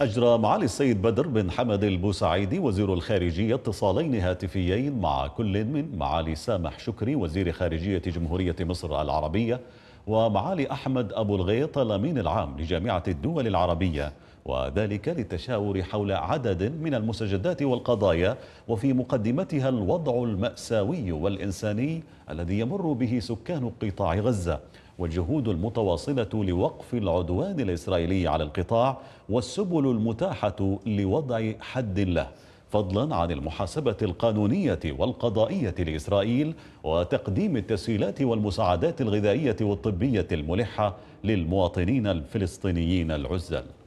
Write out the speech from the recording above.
أجرى معالي السيد بدر بن حمد البوسعيدي وزير الخارجية اتصالين هاتفيين مع كل من معالي سامح شكري وزير خارجية جمهورية مصر العربية ومعالي أحمد أبو الغيط الأمين العام لجامعة الدول العربية وذلك للتشاور حول عدد من المستجدات والقضايا وفي مقدمتها الوضع المأساوي والإنساني الذي يمر به سكان قطاع غزة والجهود المتواصلة لوقف العدوان الإسرائيلي على القطاع والسبل المتاحة لوضع حد له فضلا عن المحاسبة القانونية والقضائية لإسرائيل وتقديم التسهيلات والمساعدات الغذائية والطبية الملحة للمواطنين الفلسطينيين العزل